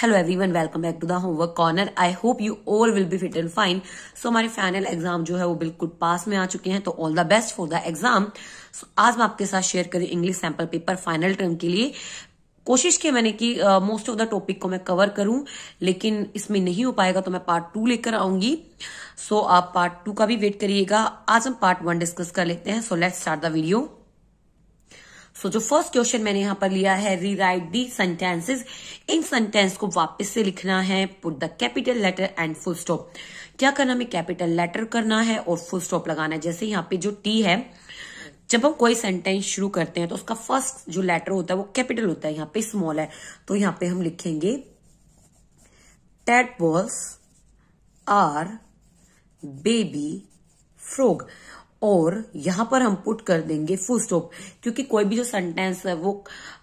Hello everyone welcome back to the homework corner I hope you all will be fit and fine so हमारे final exam जो है वो बिल्कुल पास में आ चुके हैं तो all the best for the exam आज मैं आपके साथ शेयर करी English sample paper final term के लिए कोशिश की मैंने कि मोस्ट ऑफ द टॉपिक को मैं कवर करूं लेकिन इसमें नहीं हो पाएगा तो मैं पार्ट टू लेकर आऊंगी सो so, आप पार्ट टू का भी वेट करिएगा आज हम पार्ट वन डिस्कस कर लेते हैं so let's start the video so so, जो फर्स्ट क्वेश्चन मैंने यहां पर लिया है री राइट दी सेंटेंसेज इन सेंटेंस को वापस से लिखना है put the capital letter and full stop क्या करना हमें कैपिटल लेटर करना है और फुल स्टॉप लगाना है जैसे यहाँ पे जो टी है जब हम कोई सेंटेंस शुरू करते हैं तो उसका फर्स्ट जो लेटर होता है वो कैपिटल होता है यहाँ पे स्मॉल है तो यहाँ पे हम लिखेंगे tadpoles are baby frog और यहां पर हम पुट कर देंगे फुल स्टॉप क्योंकि कोई भी जो सेंटेंस है वो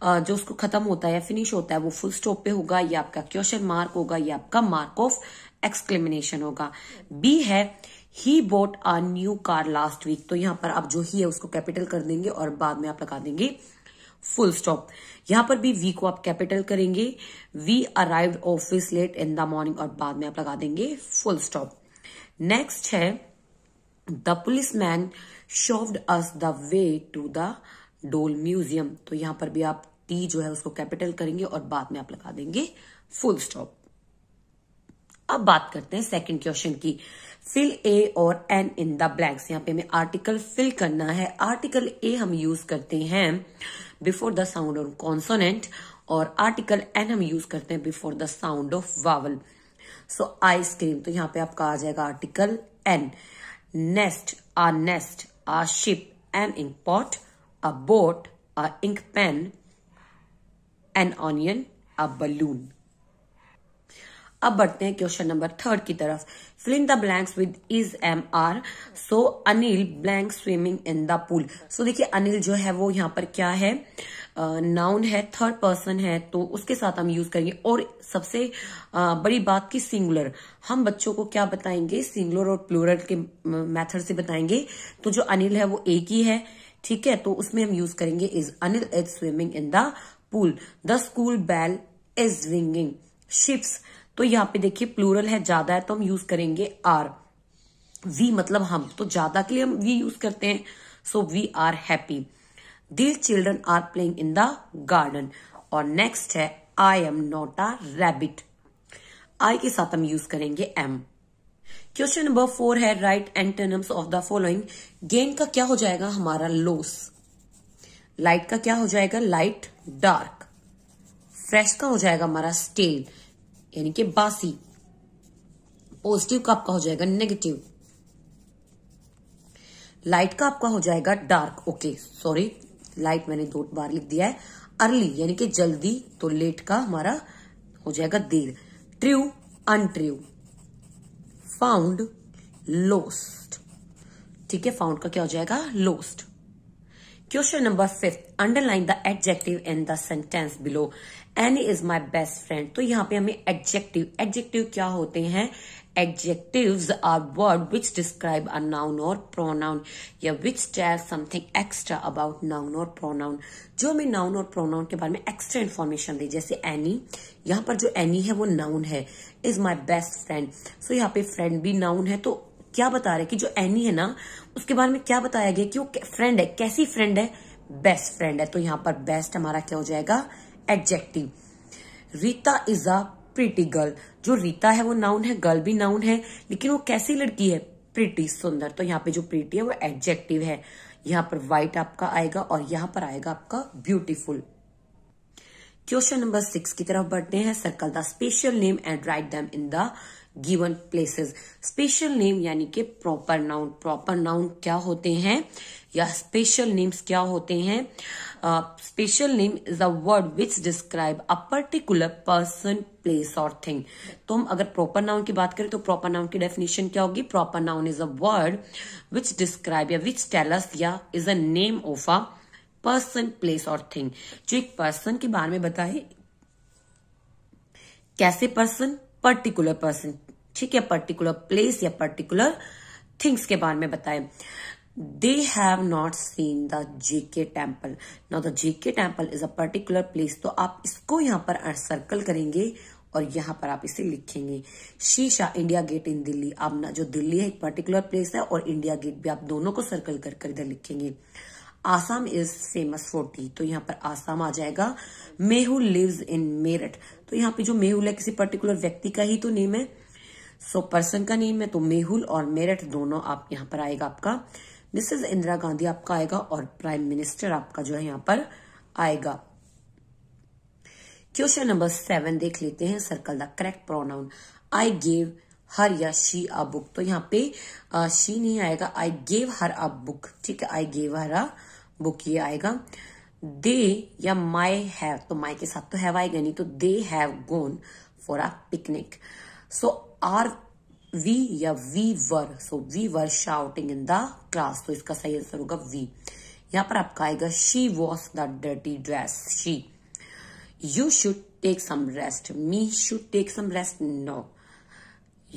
जो उसको खत्म होता है फिनिश होता है वो फुल स्टॉप पे होगा या आपका क्वेश्चन मार्क होगा या आपका मार्क ऑफ एक्सक्लेमिनेशन होगा बी है he bought a new car last week तो यहां पर आप जो ही है उसको कैपिटल कर देंगे और बाद में आप लगा देंगे फुल स्टॉप यहां पर भी वी को आप कैपिटल करेंगे we arrive office late in the morning और बाद में आप लगा देंगे फुल स्टॉप नेक्स्ट है the policeman showed us the way to the doll museum तो यहां पर भी आप टी जो है उसको कैपिटल करेंगे और बाद में आप लगा देंगे फुल स्टॉप अब बात करते हैं सेकंड क्वेश्चन की फिल ए और एन इन द ब्लैंक्स यहाँ पे हमें आर्टिकल फिल करना है आर्टिकल ए हम यूज करते हैं before the sound of consonant और आर्टिकल एन हम यूज करते हैं before the sound of vowel so ice cream तो यहाँ पे आपका आ जाएगा article an nest, a nest, a ship, an ink pot, a boat, a ink pen, an onion, a balloon. अब बढ़ते हैं क्वेश्चन नंबर थर्ड की तरफ filling the blanks with is am are so Anil blank swimming in the pool so देखिए अनिल जो है वो यहाँ पर क्या है नाउन uh, है थर्ड पर्सन है तो उसके साथ हम यूज करेंगे और सबसे uh, बड़ी बात की सिंगुलर हम बच्चों को क्या बताएंगे सिंगुलर और प्लूरल के मेथड से बताएंगे तो जो अनिल है वो एक ही है ठीक है तो उसमें हम यूज करेंगे is Anil is swimming in the pool the school bell is ringing ships तो यहाँ पे देखिए प्लूरल है ज्यादा है तो हम यूज करेंगे आर वी मतलब हम तो ज्यादा के लिए हम वी यूज करते हैं so we are happy these children are playing in the garden और नेक्स्ट है I am not a rabbit I के साथ हम यूज करेंगे एम क्वेश्चन नंबर फोर है write antonyms of the following gain का क्या हो जाएगा हमारा लोस लाइट का क्या हो जाएगा लाइट डार्क फ्रेश का हो जाएगा हमारा स्टेल यानी कि बासी पॉजिटिव का आपका हो जाएगा नेगेटिव लाइट का आपका हो जाएगा डार्क ओके सॉरी लाइट मैंने दो बार लिख दिया है अर्ली यानी कि जल्दी तो लेट का हमारा हो जाएगा there true untrue found lost ठीक है फाउंड का क्या हो जाएगा lost question number fifth underline the adjective in the sentence below Annie is my best friend तो यहाँ पे हमें एडजेक्टिव एडजेक्टिव क्या होते हैं adjectives are word which describe a noun और प्रोनाउन या which tell something extra about noun और प्रोनाउन जो हमें नाउन और प्रोनाउन के बारे में एक्स्ट्रा इन्फॉर्मेशन दी जैसे एनी यहाँ पर जो एनी है वो नाउन है is my best friend so यहाँ पे फ्रेंड भी नाउन है तो क्या बता रहे कि जो एनी है ना उसके बारे में क्या बताया गया कि वो फ्रेंड है कैसी फ्रेंड है बेस्ट फ्रेंड है तो यहाँ पर बेस्ट हमारा क्या हो जाएगा adjective Rita is a pretty girl जो रीता है वो नाउन है गर्ल भी नाउन है लेकिन वो कैसी लड़की है प्रिटी सुंदर तो यहाँ पे जो प्रिटी है वो एडजेक्टिव है यहाँ पर व्हाइट आपका आएगा और यहाँ पर आएगा आपका ब्यूटीफुल क्वेश्चन नंबर सिक्स की तरफ बढ़ते हैं circle the special name and write them in the given places special name यानी के प्रॉपर नाउन प्रॉपर नाउन क्या होते हैं या स्पेशल नेम्स क्या होते हैं special name is a word which describe a particular person place और थिंग तो हम अगर प्रॉपर नाउन की बात करें तो प्रॉपर नाउन की डेफिनेशन क्या होगी proper noun is a word which describe या विच टेलस या is a name of a person place और थिंग जो एक पर्सन के बारे में बताए कैसे पर्सन पर्टिकुलर पर्सन ठीक है पर्टिकुलर प्लेस या पर्टिकुलर थिंग्स के बारे में बताए they have not seen the JK temple now the JK temple is a particular place तो आप इसको यहाँ पर सर्कल करेंगे और यहाँ पर आप इसे लिखेंगे शीशा इंडिया गेट इन दिल्ली आप ना जो दिल्ली है एक पर्टिकुलर प्लेस है और इंडिया गेट भी आप दोनों को सर्कल कर कर इधर लिखेंगे Assam is famous for tea तो यहाँ पर आसाम आ जाएगा मेहू लिव्स इन मेरठ तो यहाँ पे जो मेहुल है किसी पर्टिकुलर व्यक्ति का ही तो नेम है सो so, पर्सन का नेम है तो मेहुल और मेरठ दोनों आप यहाँ पर आएगा आपका मिसेज इंदिरा गांधी आपका आएगा और प्राइम मिनिस्टर आपका जो है यहाँ पर आएगा क्वेश्चन नंबर सेवन देख लेते हैं circle the correct pronoun I gave her या शी अ बुक तो यहाँ पे आ, uh, शी नहीं आएगा आई गेव हर अ बुक ठीक है आई गेव हर अ वो किया आएगा दे या माई हैव तो माई के साथ तो हैव आएगा नहीं तो they have gone for a picnic so are we या we were so we were shouting in the class तो इसका सही आंसर होगा वी यहां पर आपका आएगा she was the dirty dress she you should take some rest me should take some rest no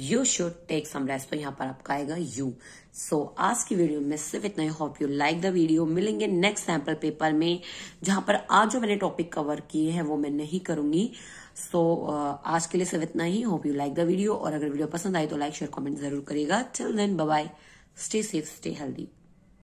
you should take some rest तो यहाँ पर आपका आएगा यू सो so, आज की वीडियो में सिर्फ इतना ही hope you like the video मिलेंगे नेक्स्ट सैम्पल पेपर में जहां पर आज जो मैंने टॉपिक कवर किए हैं वो मैं नहीं करूंगी सो so, आज के लिए सिर्फ इतना ही hope you like the video और अगर वीडियो पसंद आई तो लाइक शेयर कॉमेंट जरूर करेगा till then bye stay safe stay healthy